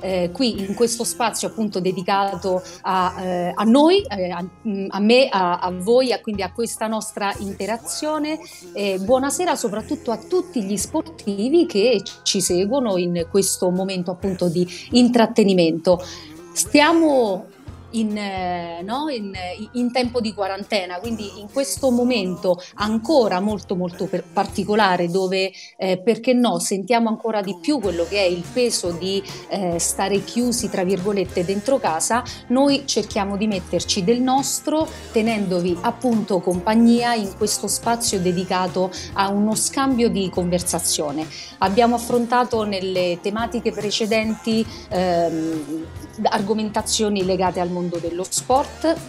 Eh, qui in questo spazio appunto dedicato a, eh, a noi, eh, a, mm, a, me, a, a voi, quindi a questa nostra interazione. buonasera soprattutto a tutti gli sportivi che ci seguono in questo momento appunto di intrattenimento. Stiamo in, eh, no? in, in, tempo di quarantena, quindi in questo momento ancora molto molto per- particolare dove eh, perché no sentiamo ancora di più quello che è il peso di eh, stare chiusi tra virgolette dentro casa, noi cerchiamo di metterci del nostro tenendovi appunto compagnia in questo spazio dedicato a uno scambio di conversazione. Abbiamo affrontato nelle tematiche precedenti ehm, argomentazioni legate al mondo mondo dello sport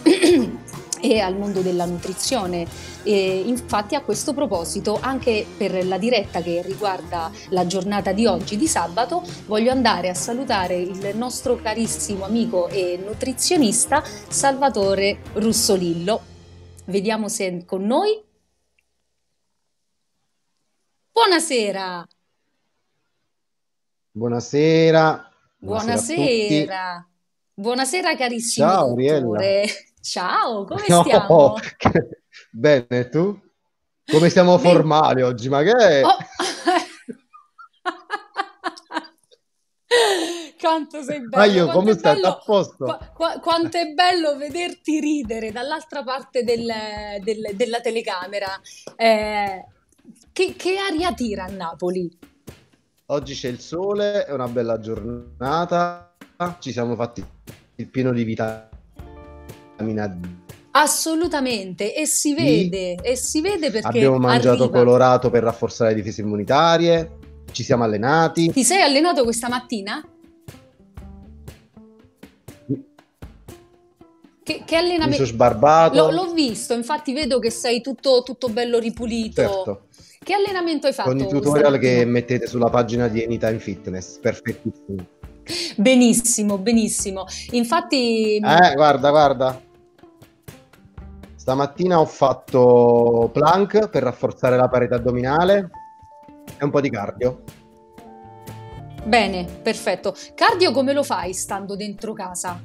e al mondo della nutrizione. E infatti a questo proposito, anche per la diretta che riguarda la giornata di oggi, di sabato, voglio andare a salutare il nostro carissimo amico e nutrizionista Salvatore Russolillo. Vediamo se è con noi. Buonasera. Buonasera. Buonasera. Buonasera. Buonasera carissimi. Ciao dottore. Ciao, come no, stiamo? Che... Bene, tu? Come siamo Beh... formali oggi, ma che è? Oh. Quanto sei bello. Ma io come stai? Bello... A posto? Qu- quanto è bello vederti ridere dall'altra parte del, del, della telecamera. Eh, che, che aria tira a Napoli? Oggi c'è il sole, è una bella giornata, Ah, ci siamo fatti il pieno di vitamina D. Assolutamente, e si vede, e si vede perché abbiamo mangiato arriva. colorato per rafforzare le difese immunitarie, ci siamo allenati. Ti sei allenato questa mattina? Che, che allenamento? Mi sono sbarbato. L'ho, l'ho, visto, infatti vedo che sei tutto, tutto bello ripulito. Certo. Che allenamento hai fatto? Con i tutorial che mettete sulla pagina di Anytime Fitness, perfettissimo. Benissimo, benissimo. Infatti... Eh, guarda, guarda. Stamattina ho fatto plank per rafforzare la parete addominale e un po' di cardio. Bene, perfetto. Cardio come lo fai stando dentro casa?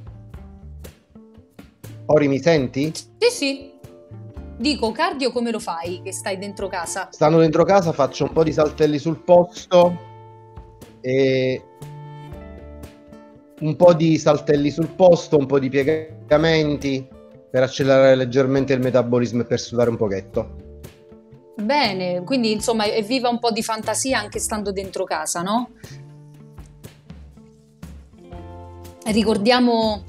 Ori, mi senti? Sì, sì. Dico, cardio come lo fai che stai dentro casa? Stando dentro casa faccio un po' di saltelli sul posto e un po' di saltelli sul posto, un po' di piegamenti per accelerare leggermente il metabolismo e per sudare un pochetto. Bene, quindi insomma evviva un po' di fantasia anche stando dentro casa, no? Ricordiamo...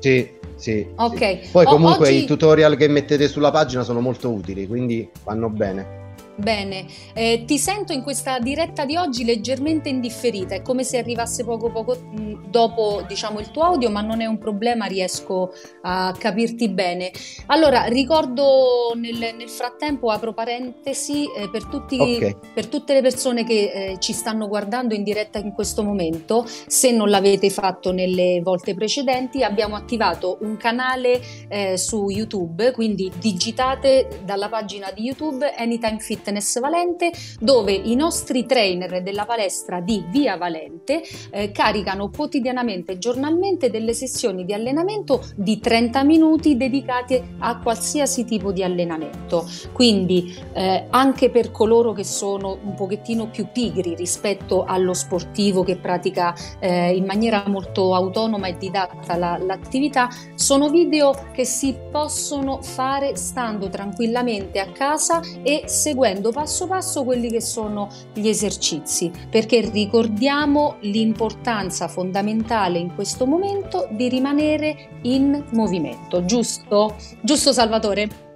Sì, sì. Ok. Sì. Poi comunque oggi... i tutorial che mettete sulla pagina sono molto utili, quindi vanno bene. Bene, eh, ti sento in questa diretta di oggi leggermente indifferita, è come se arrivasse poco poco mm, dopo diciamo, il tuo audio, ma non è un problema, riesco a capirti bene. Allora, ricordo nel, nel frattempo, apro parentesi, eh, per, tutti, okay. per, tutte le persone che eh, ci stanno guardando in diretta in questo momento, se non l'avete fatto nelle volte precedenti, abbiamo attivato un canale eh, su YouTube, quindi digitate dalla pagina di YouTube Anytime Fit Fitness Valente dove i nostri trainer della palestra di Via Valente eh, caricano quotidianamente e giornalmente delle sessioni di allenamento di 30 minuti dedicate a qualsiasi tipo di allenamento. Quindi eh, anche per coloro che sono un pochettino più pigri rispetto allo sportivo che pratica eh, in maniera molto autonoma e didatta la, l'attività, sono video che si possono fare stando tranquillamente a casa e seguendo seguendo passo passo quelli che sono gli esercizi, perché ricordiamo l'importanza fondamentale in questo momento di rimanere in movimento, giusto? Giusto Salvatore?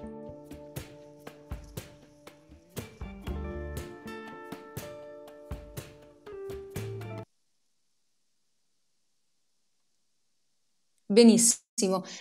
Benissimo.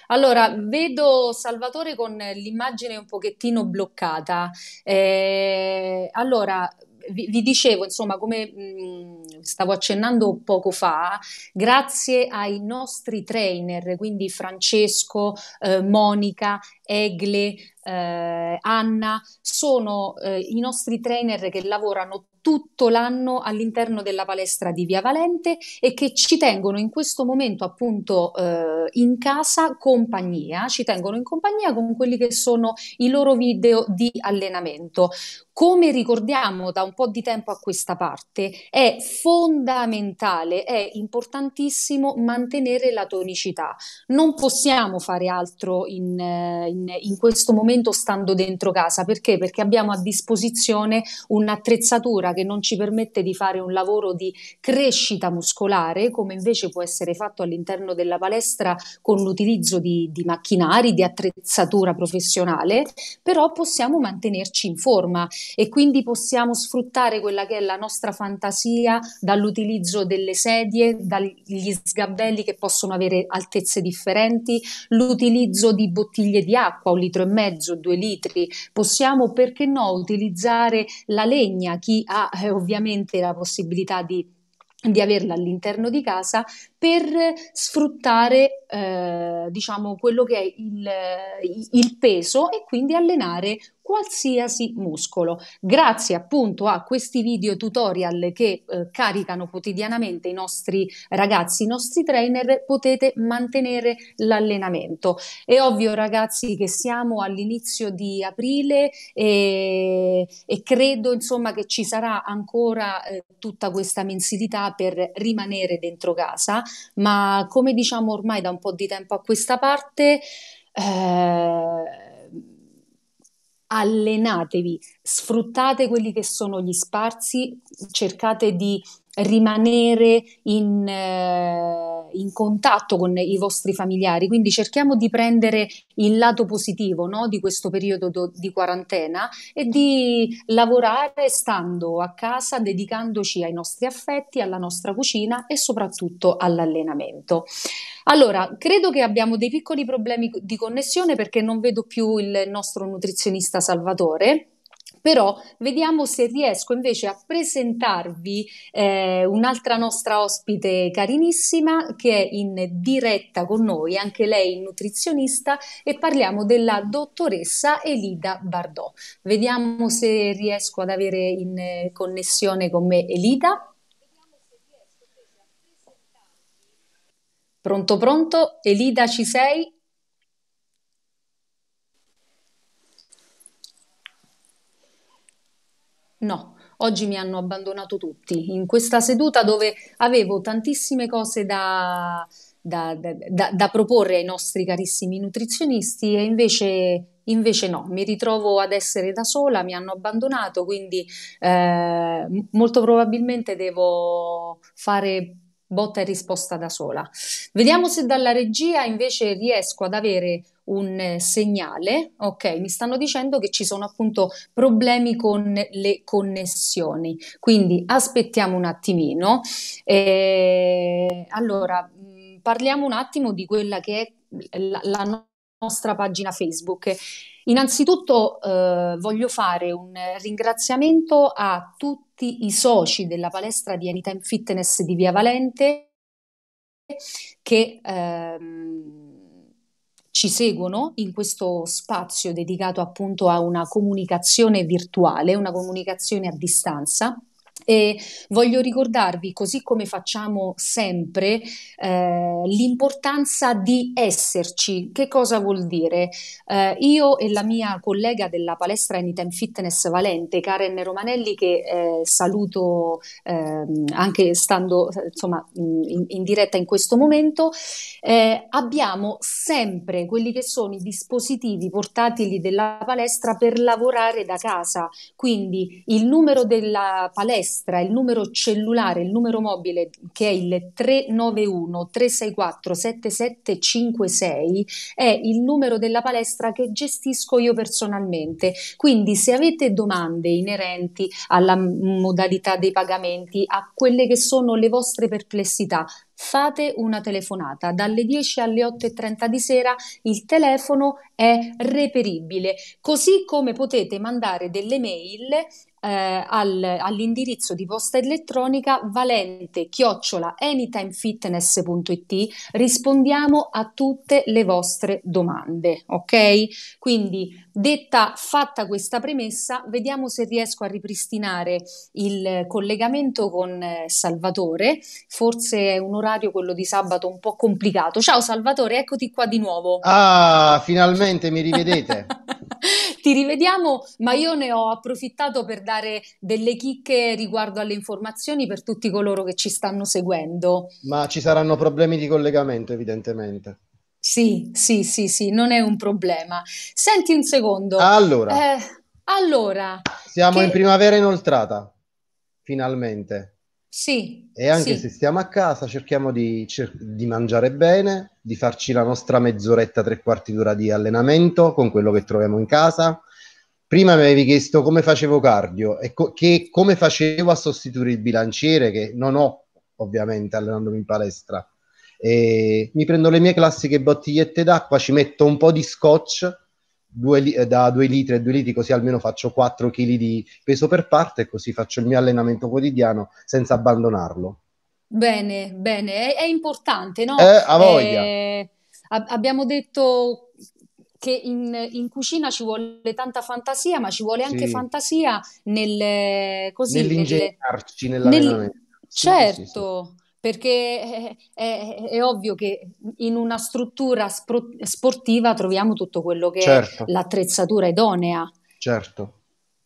Allora, vedo Salvatore con l'immagine un pochettino bloccata. Eh, allora, vi, vi, dicevo, insomma, come mh, mm, stavo accennando poco fa, grazie ai nostri trainer, quindi Francesco, eh, Monica Egle, eh, Anna, sono eh, i nostri trainer che lavorano tutto l'anno all'interno della palestra di Via Valente e che ci tengono in questo momento appunto eh, in casa compagnia, ci tengono in compagnia con quelli che sono i loro video di allenamento. Come ricordiamo da un po' di tempo a questa parte, è fondamentale, è importantissimo mantenere la tonicità. Non possiamo fare altro in, eh, in, in, questo momento stando dentro casa. Perché? Perché abbiamo a disposizione un'attrezzatura che non ci permette di fare un lavoro di crescita muscolare, come invece può essere fatto all'interno della palestra con l'utilizzo di, di macchinari, di attrezzatura professionale, però possiamo mantenerci in forma e quindi possiamo sfruttare quella che è la nostra fantasia dall'utilizzo delle sedie, dagli sgabelli che possono avere altezze differenti, l'utilizzo di bottiglie di acqua acqua, un litro e mezzo, due litri, possiamo perché no utilizzare la legna, chi ha eh, ovviamente la possibilità di di averla all'interno di casa per sfruttare eh, diciamo quello che è il, il, peso e quindi allenare qualsiasi muscolo. Grazie appunto a questi video tutorial che eh, caricano quotidianamente i nostri ragazzi, i nostri trainer, potete mantenere l'allenamento. È ovvio ragazzi che siamo all'inizio di aprile e, e credo insomma che ci sarà ancora eh, tutta questa mensilità per rimanere dentro casa, ma come diciamo ormai da un po' di tempo a questa parte... Eh, allenatevi, sfruttate quelli che sono gli spazi, cercate di rimanere in, eh, in, contatto con i vostri familiari. Quindi cerchiamo di prendere il lato positivo no, di questo periodo do, di quarantena e di lavorare stando a casa, dedicandoci ai nostri affetti, alla nostra cucina e soprattutto all'allenamento. Allora, credo che abbiamo dei piccoli problemi di connessione perché non vedo più il nostro nutrizionista Salvatore però vediamo se riesco invece a presentarvi eh, un'altra nostra ospite carinissima che è in diretta con noi, anche lei nutrizionista, e parliamo della dottoressa Elida Bardò. Vediamo se riesco ad avere in eh, connessione con me Elida. Pronto, pronto? Elida, ci sei? No, oggi mi hanno abbandonato tutti in questa seduta dove avevo tantissime cose da, da, da, da proporre ai nostri carissimi nutrizionisti e invece Invece no, mi ritrovo ad essere da sola, mi hanno abbandonato, quindi eh, molto probabilmente devo fare botta e risposta da sola. Vediamo se dalla regia invece riesco ad avere un eh, segnale, ok? Mi stanno dicendo che ci sono appunto problemi con le connessioni, quindi aspettiamo un attimino. E eh, allora, mm, parliamo un attimo di quella che è la, la nostra pagina Facebook. Innanzitutto eh, voglio fare un ringraziamento a tutti i soci della palestra di Anytime Fitness di Via Valente che ehm, ci seguono in questo spazio dedicato appunto a una comunicazione virtuale, una comunicazione a distanza e voglio ricordarvi, così come facciamo sempre, eh, l'importanza di esserci. Che cosa vuol dire? Eh, io e la mia collega della palestra Anytime Fitness Valente, Karen Romanelli, che eh, saluto ehm, anche stando insomma, in, in, diretta in questo momento, eh, abbiamo sempre quelli che sono i dispositivi portatili della palestra per lavorare da casa. Quindi il numero della palestra destra il numero cellulare, il numero mobile che è il 391 364 7756 è il numero della palestra che gestisco io personalmente. Quindi se avete domande inerenti alla modalità dei pagamenti, a quelle che sono le vostre perplessità, fate una telefonata. Dalle 10 alle 8.30 di sera il telefono è reperibile, così come potete mandare delle mail eh, al, all'indirizzo di posta elettronica valente chiocciola anytimefitness.it rispondiamo a tutte le vostre domande ok quindi detta fatta questa premessa vediamo se riesco a ripristinare il collegamento con eh, Salvatore forse è un orario quello di sabato un po' complicato ciao Salvatore eccoti qua di nuovo ah finalmente mi rivedete ti rivediamo, ma io ne ho approfittato per dare delle chicche riguardo alle informazioni per tutti coloro che ci stanno seguendo. Ma ci saranno problemi di collegamento, evidentemente. Sì, sì, sì, sì, non è un problema. Senti un secondo. Allora, eh, allora siamo che... in primavera inoltrata, finalmente. Sì, e anche sì. se stiamo a casa cerchiamo di, cer- di, mangiare bene, di farci la nostra mezz'oretta, tre quarti d'ora di allenamento con quello che troviamo in casa. Prima mi avevi chiesto come facevo cardio e co- che, come facevo a sostituire il bilanciere che non ho ovviamente allenandomi in palestra. E mi prendo le mie classiche bottigliette d'acqua, ci metto un po' di scotch due, eh, da 2 litri a 2 litri, così almeno faccio 4 kg di peso per parte e così faccio il mio allenamento quotidiano senza abbandonarlo. Bene, bene, è, è importante, no? Eh, a voglia. Eh, a- abbiamo detto che in, in, cucina ci vuole tanta fantasia, ma ci vuole anche sì. fantasia nel, così, nel, nell'allenamento. Certo. Sì, sì, certo perché è, è, ovvio che in una struttura spro- sportiva troviamo tutto quello che certo. è l'attrezzatura idonea. Certo,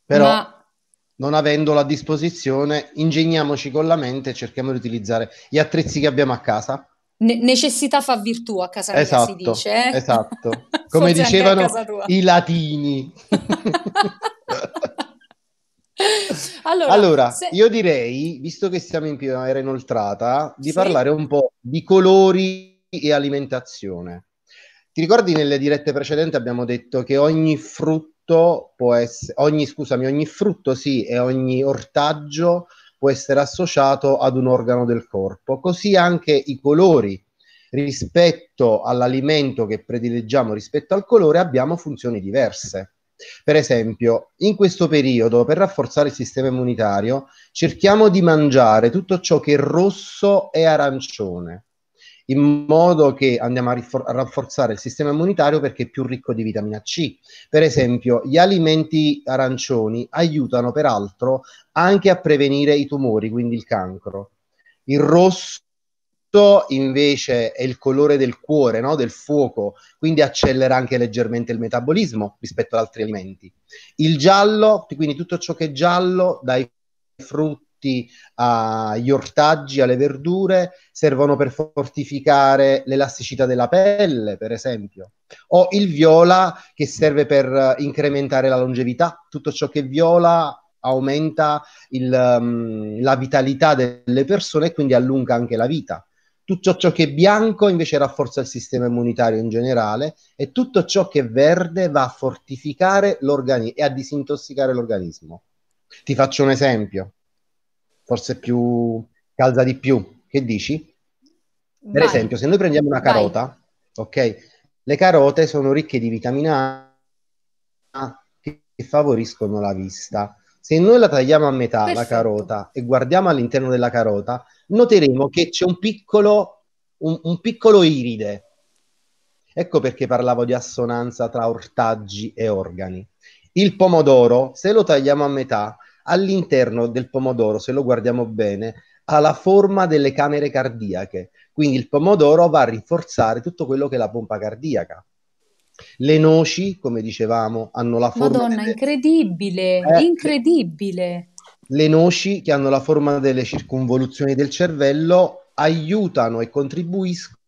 però Ma... non avendola a disposizione, ingegniamoci con la mente e cerchiamo di utilizzare gli attrezzi che abbiamo a casa. Ne- necessità fa virtù a casa esatto, si dice. Eh? Esatto, come dicevano i latini. allora, allora se... io direi, visto che siamo in primavera inoltrata, di sì? parlare un po' di colori e alimentazione. Ti ricordi nelle dirette precedenti abbiamo detto che ogni frutto può essere, ogni, scusami, ogni frutto sì e ogni ortaggio può essere associato ad un organo del corpo, così anche i colori rispetto all'alimento che predileggiamo rispetto al colore abbiamo funzioni diverse. Per esempio, in questo periodo, per rafforzare il sistema immunitario, cerchiamo di mangiare tutto ciò che è rosso e arancione, in modo che andiamo a, rifor- a rafforzare il sistema immunitario perché è più ricco di vitamina C. Per esempio, gli alimenti arancioni aiutano peraltro anche a prevenire i tumori, quindi il cancro. Il rosso invece è il colore del cuore, no? del fuoco, quindi accelera anche leggermente il metabolismo rispetto ad altri alimenti. Il giallo, quindi tutto ciò che è giallo, dai frutti agli ortaggi, alle verdure, servono per fortificare l'elasticità della pelle, per esempio. O il viola che serve per incrementare la longevità, tutto ciò che viola aumenta il, um, la vitalità delle persone e quindi allunga anche la vita tutto ciò che è bianco invece rafforza il sistema immunitario in generale e tutto ciò che è verde va a fortificare l'organismo e a disintossicare l'organismo. Ti faccio un esempio, forse più calza di più, che dici? Vai. Per esempio, se noi prendiamo una carota, Vai. ok? Le carote sono ricche di vitamina A che favoriscono la vista. Se noi la tagliamo a metà Perfetto. la carota e guardiamo all'interno della carota, noteremo che c'è un piccolo, un, un piccolo iride. Ecco perché parlavo di assonanza tra ortaggi e organi. Il pomodoro, se lo tagliamo a metà, all'interno del pomodoro, se lo guardiamo bene, ha la forma delle camere cardiache. Quindi il pomodoro va a rinforzare tutto quello che è la pompa cardiaca. Le noci, come dicevamo, hanno la forma... Madonna, delle... incredibile, eh, incredibile. Le noci, che hanno la forma delle circonvoluzioni del cervello, aiutano e contribuiscono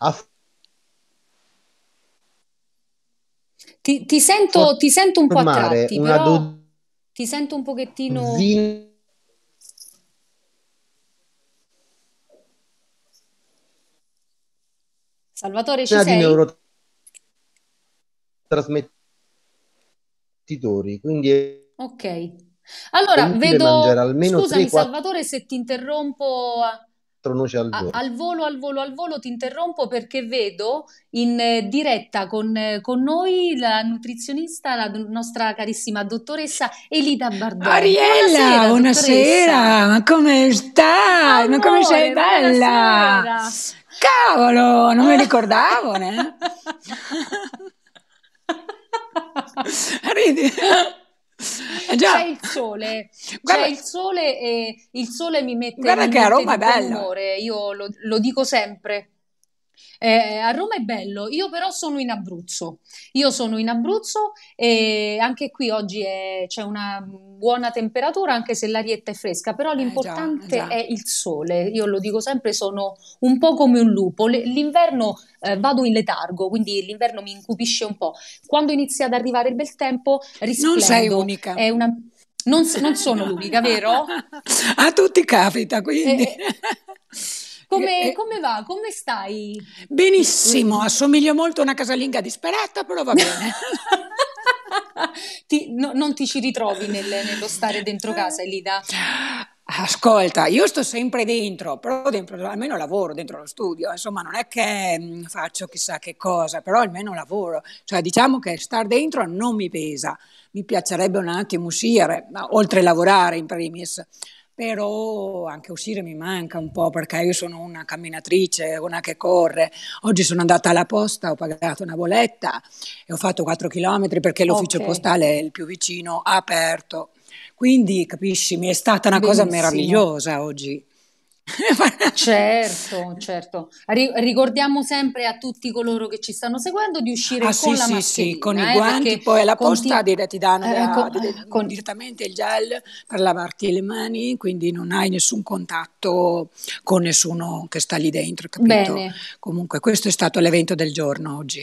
a... Ti, ti, sento, ti sento un po' a tratti, però do... ti sento un pochettino... Zin Salvatore, ci sei? neurotrasmettitori, quindi... Ok. Allora, vedo... Scusami 3, Salvatore 4... se ti interrompo... Al volo. al volo. al volo, al volo, ti interrompo perché vedo in eh, diretta con, eh, con, noi la nutrizionista, la nostra carissima dottoressa Elida Bardone. Ariella, buonasera, buonasera. ma come stai? Amore, ma come sei bella? Buonasera. Cavolo, non mi ricordavo, ne? Ridi. Eh, già. C'è il sole, Guarda. c'è il sole e il sole mi mette, Guarda mi che mette Roma è bella. Io lo, lo dico sempre. Eh, a Roma è bello, io però sono in Abruzzo. Io sono in Abruzzo e anche qui oggi è, c'è una buona temperatura, anche se l'arietta è fresca, però l'importante eh già, già. è il sole. Io lo dico sempre, sono un po' come un lupo. L'inverno eh, vado in letargo, quindi l'inverno mi incupisce un po'. Quando inizia ad arrivare il bel tempo, risplendo. Non sei unica. È una... non, non sono l'unica, vero? A tutti capita, quindi... Eh, Come, eh, eh. come, va? Come stai? Benissimo, assomiglio molto a una casalinga disperata, però va bene. ti, no, non ti ci ritrovi nel, nello stare dentro casa, Elida? Ascolta, io sto sempre dentro, però dentro, almeno lavoro dentro lo studio, insomma non è che mm, faccio chissà che cosa, però almeno lavoro, cioè diciamo che star dentro non mi pesa, mi piacerebbe un attimo uscire, ma oltre a lavorare in primis, però anche uscire mi manca un po' perché io sono una camminatrice, una che corre. Oggi sono andata alla posta, ho pagato una boletta e ho fatto 4 km perché l'ufficio okay. postale, il più vicino, aperto. Quindi, capisci, mi è stata una Benissimo. cosa meravigliosa oggi. certo, certo. ricordiamo sempre a tutti coloro che ci stanno seguendo di uscire ah, con sì, la Sì, sì, con i eh, guanti, poi alla posta conti- dir- ti danno eh, con- dir- con- direttamente il gel per lavarti le mani, quindi non hai nessun contatto con nessuno che sta lì dentro, capito? Bene. Comunque questo è stato l'evento del giorno oggi.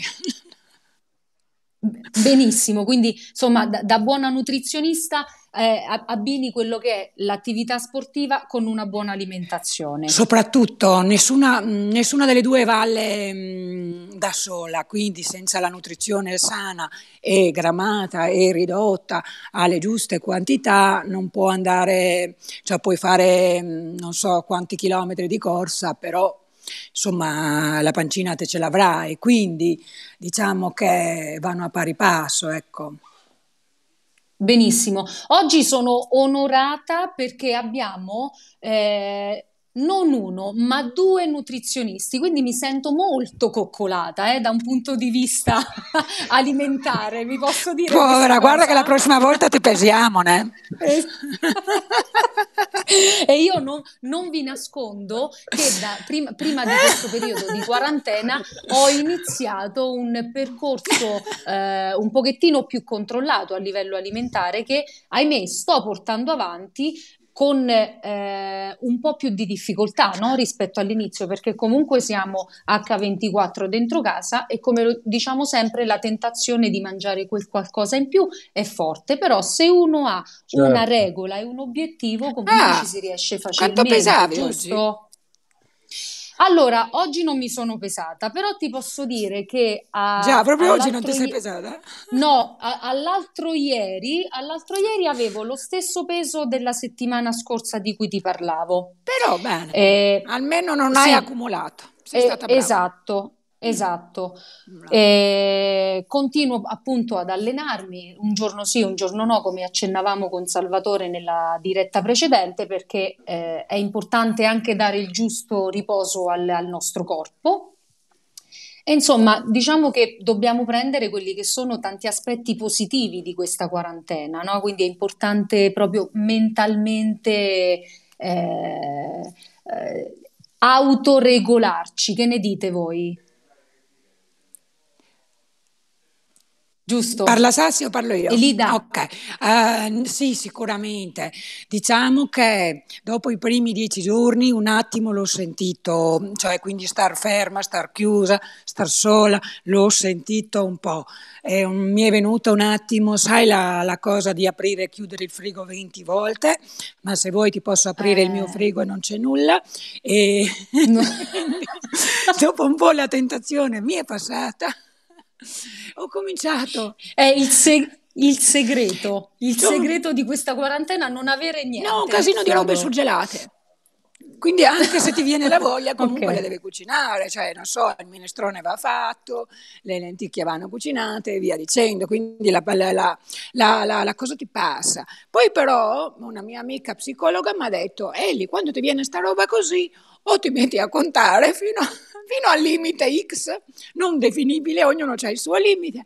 Benissimo, quindi insomma da, da buona nutrizionista eh, abbini quello che è l'attività sportiva con una buona alimentazione. Soprattutto nessuna, nessuna delle due valle mh, mm, da sola, quindi senza la nutrizione sana e gramata e ridotta alle giuste quantità non può andare, cioè puoi fare mh, mm, non so quanti chilometri di corsa, però insomma la pancina te ce l'avrai, quindi diciamo che vanno a pari passo, ecco. Benissimo, oggi sono onorata perché abbiamo eh, non uno, ma due nutrizionisti, quindi mi sento molto coccolata eh, da un punto di vista alimentare, vi posso dire. Povera, guarda cosa. che la prossima volta ti pesiamo, Eh. e io non, non, vi nascondo che da, prima, prima, di questo periodo di quarantena ho iniziato un percorso eh, un pochettino più controllato a livello alimentare che, ahimè, sto portando avanti con eh, un po' più di difficoltà no? rispetto all'inizio, perché comunque siamo H24 dentro casa e come diciamo sempre la tentazione di mangiare quel qualcosa in più è forte, però se uno ha certo. una regola e un obiettivo comunque ah, ci si riesce facilmente. Quanto pesavi giusto? oggi? Allora, oggi non mi sono pesata, però ti posso dire che... A, Già, proprio oggi non ti sei pesata? No, a, all'altro, ieri, all'altro ieri avevo lo stesso peso della settimana scorsa di cui ti parlavo. Però bene, eh, almeno non sì, accumulato. Sei eh, stata brava. Esatto, Esatto, eh, continuo appunto ad allenarmi un giorno sì, un giorno no, come accennavamo con Salvatore nella diretta precedente, perché eh, è importante anche dare il giusto riposo al, al nostro corpo. E insomma, diciamo che dobbiamo prendere quelli che sono tanti aspetti positivi di questa quarantena, no? quindi è importante proprio mentalmente... Eh, eh autoregolarci, che ne dite voi? Giusto? Parla Sassi o parlo io? Elida. Ok, uh, sì, sicuramente. Diciamo che dopo i primi dieci giorni un attimo l'ho sentito, cioè quindi star ferma, star chiusa, star sola, l'ho sentito un po'. Un, mi è venuta un attimo, sai la, la, cosa di aprire e chiudere il frigo 20 volte, ma se vuoi ti posso aprire eh. il mio eh. frigo e non c'è nulla. E no. dopo un po' la tentazione mi è passata ho cominciato. È il, seg- il segreto, il Sono... segreto di questa quarantena, non avere niente. No, un casino di robe surgelate. Quindi anche se ti viene la voglia, comunque okay. le devi cucinare, cioè non so, il minestrone va fatto, le lenticchie vanno cucinate e via dicendo, quindi la, la, la, la cosa ti passa. Poi però una mia amica psicologa mi ha detto, Eli, quando ti viene sta roba così, o ti metti a contare fino a fino al limite X, non definibile, ognuno ha il suo limite.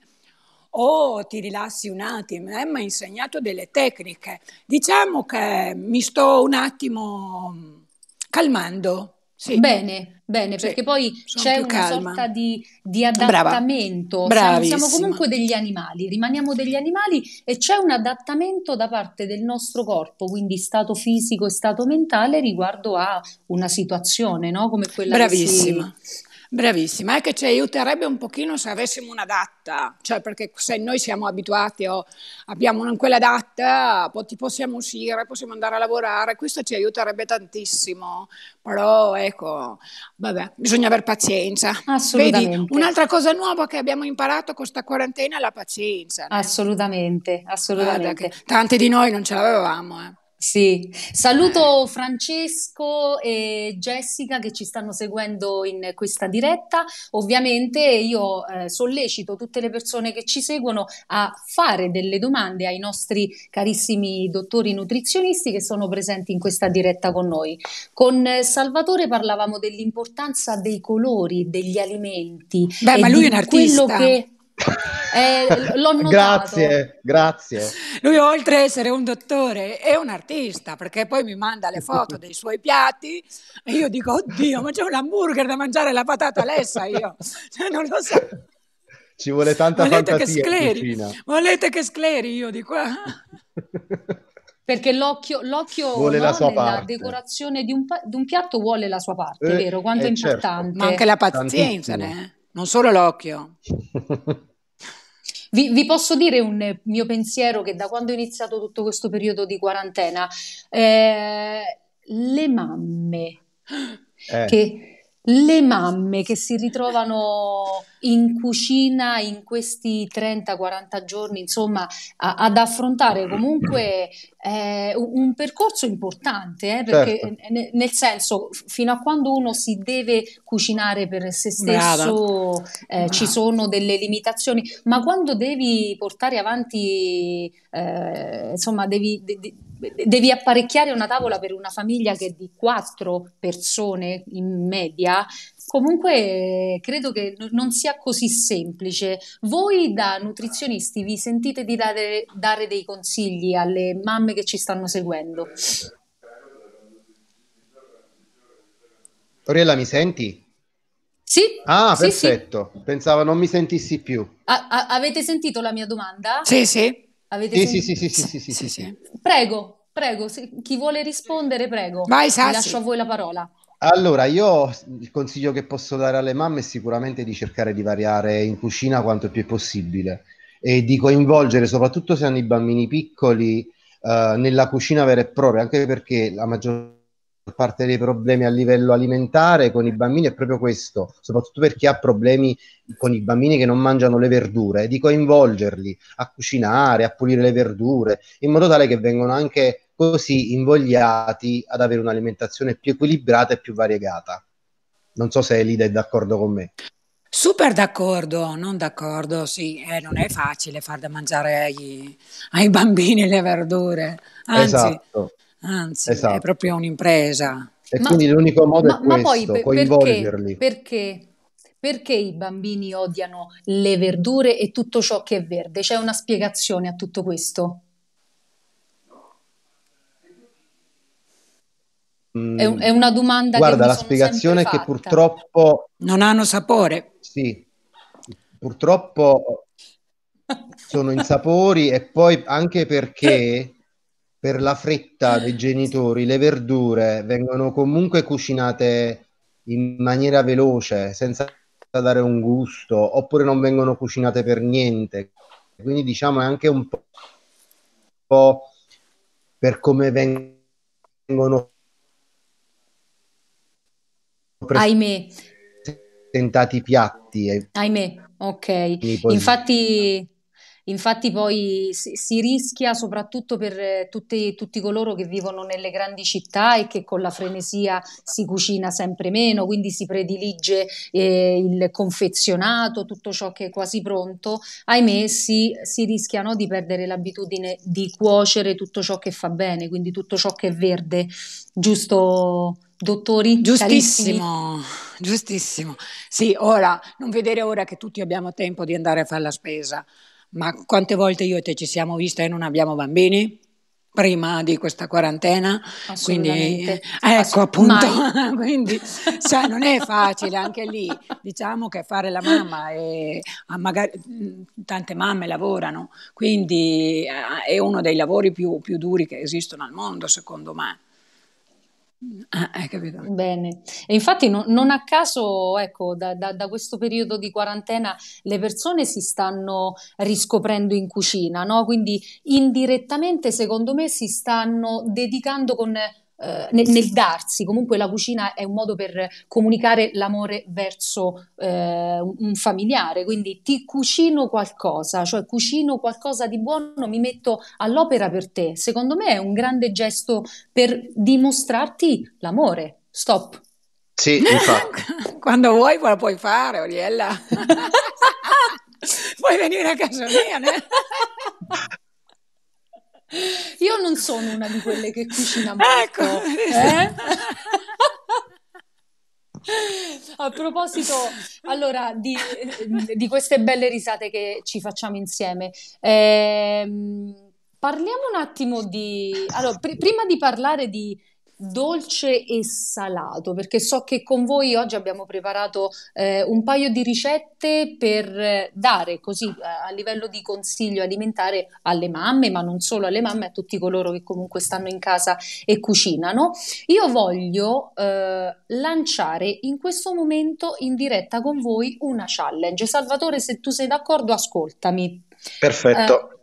Oh, ti rilassi un attimo, eh, mi ha insegnato delle tecniche. Diciamo che mi sto un attimo calmando sì. Bene, bene, sì. perché poi Sono c'è una calma. sorta di, di adattamento. Brava. Siamo, siamo, comunque degli animali, rimaniamo degli animali e c'è un adattamento da parte del nostro corpo, quindi stato fisico e stato mentale riguardo a una situazione, no? Come quella Bravissima. Che si, Bravissima, è che ci aiuterebbe un pochino se avessimo una data, cioè perché se noi siamo abituati o abbiamo quella data, possiamo uscire, possiamo andare a lavorare, questo ci aiuterebbe tantissimo, però ecco, vabbè, bisogna avere pazienza. Assolutamente. Vedi, un'altra cosa nuova che abbiamo imparato con questa quarantena è la pazienza. Assolutamente, eh. assolutamente. Guarda, tante di noi non ce l'avevamo. Eh. Sì, saluto Francesco e Jessica che ci stanno seguendo in questa diretta. Ovviamente io eh, sollecito tutte le persone che ci seguono a fare delle domande ai nostri carissimi dottori nutrizionisti che sono presenti in questa diretta con noi. Con Salvatore parlavamo dell'importanza dei colori degli alimenti. Beh, ma lui è un artista. Quello eh, l'ho notato. grazie, grazie. Lui oltre ad essere un dottore è un artista perché poi mi manda le foto dei suoi piatti e io dico oddio ma c'è un hamburger da mangiare la patata lessa io, cioè, non lo so. Ci vuole tanta Volete fantasia che Volete che scleri io di qua? perché l'occhio, l'occhio vuole no, la sua parte. decorazione di un, di un, piatto vuole la sua parte, eh, vero? Quanto è eh, certo. importante. Certo. Ma anche la pazienza, né? Eh? non solo l'occhio. Vi, vi, posso dire un mio pensiero che da quando è iniziato tutto questo periodo di quarantena, eh, le mamme eh. che le mamme che si ritrovano in cucina in questi 30-40 giorni, insomma, a, ad affrontare comunque eh, un percorso importante, eh, perché certo. nel senso, fino a quando uno si deve cucinare per se stesso, eh, ci sono delle limitazioni, ma quando devi portare avanti, eh, insomma, devi... De, de, devi apparecchiare una tavola per una famiglia che è di quattro persone in media, comunque eh, credo che non sia così semplice. Voi da nutrizionisti vi sentite di dare, dare dei consigli alle mamme che ci stanno seguendo? Oriella, mi senti? Sì. Ah, sì, perfetto. Sì. Pensavo non mi sentissi più. A- a- avete sentito la mia domanda? Sì, sì. Avete sì, sì, sì, sì, sì, sì, sì, Prego, prego, se, chi vuole rispondere, prego. Vai, Sassi. Lascio a voi la parola. Allora, io il consiglio che posso dare alle mamme è sicuramente di cercare di variare in cucina quanto più è possibile e di coinvolgere, soprattutto se hanno i bambini piccoli, eh, nella cucina vera e propria, anche perché la maggior parte dei problemi a livello alimentare con i bambini è proprio questo, soprattutto per chi ha problemi con i bambini che non mangiano le verdure, di coinvolgerli a cucinare, a pulire le verdure, in modo tale che vengano anche così invogliati ad avere un'alimentazione più equilibrata e più variegata. Non so se Elida è d'accordo con me. Super d'accordo, non d'accordo, sì, eh, non è facile far da mangiare agli, ai bambini le verdure. Anzi, esatto anzi esatto. è proprio un'impresa. E ma, quindi l'unico modo ma, è questo, ma poi, coinvolgerli. Perché, perché, i bambini odiano le verdure e tutto ciò che è verde? C'è una spiegazione a tutto questo? È, un, mm, è, una domanda Guarda, la spiegazione è che purtroppo non hanno sapore. Sì. Purtroppo sono insapori e poi anche perché per la fretta dei genitori le verdure vengono comunque cucinate in maniera veloce, senza dare un gusto, oppure non vengono cucinate per niente. Quindi diciamo è anche un po' per come vengono Ahimè. presentati i piatti. Ahimè, ok. Infatti Infatti poi si, si rischia soprattutto per eh, tutti, tutti, coloro che vivono nelle grandi città e che con la frenesia si cucina sempre meno, quindi si predilige eh, il confezionato, tutto ciò che è quasi pronto. Ahimè, si, si rischiano di perdere l'abitudine di cuocere tutto ciò che fa bene, quindi tutto ciò che è verde, giusto? dottori giustissimo carissimi. giustissimo sì ora non vedere ora che tutti abbiamo tempo di andare a fare la spesa ma quante volte io e te ci siamo viste e non abbiamo bambini? prima di questa quarantena, quindi eh, ecco appunto, quindi cioè, non è facile anche lì, diciamo che fare la mamma e magari tante mamme lavorano, quindi eh, è uno dei lavori più, più duri che esistono al mondo secondo me. Ah, hai capito. Bene, e infatti no, non a caso, ecco, da, da, da, questo periodo di quarantena le persone si stanno riscoprendo in cucina, no? Quindi indirettamente, secondo me, si stanno dedicando con eh, nel, nel, darsi, comunque la cucina è un modo per comunicare l'amore verso eh, un familiare, quindi ti cucino qualcosa, cioè cucino qualcosa di buono, mi metto all'opera per te. Secondo me è un grande gesto per dimostrarti l'amore. Stop. Sì, infatti. Quando vuoi la puoi fare, Oriella. puoi venire a casa mia. Io non sono una di quelle che cucina ecco, molto. Ecco. Eh? A proposito, allora, di, di, queste belle risate che ci facciamo insieme, ehm, parliamo un attimo di... Allora, pr- prima di parlare di dolce e salato, perché so che con voi oggi abbiamo preparato eh, un paio di ricette per eh, dare così eh, a livello di consiglio alimentare alle mamme, ma non solo alle mamme, a tutti coloro che comunque stanno in casa e cucinano. Io voglio eh, lanciare in questo momento in diretta con voi una challenge. Salvatore, se tu sei d'accordo, ascoltami. Perfetto. Eh,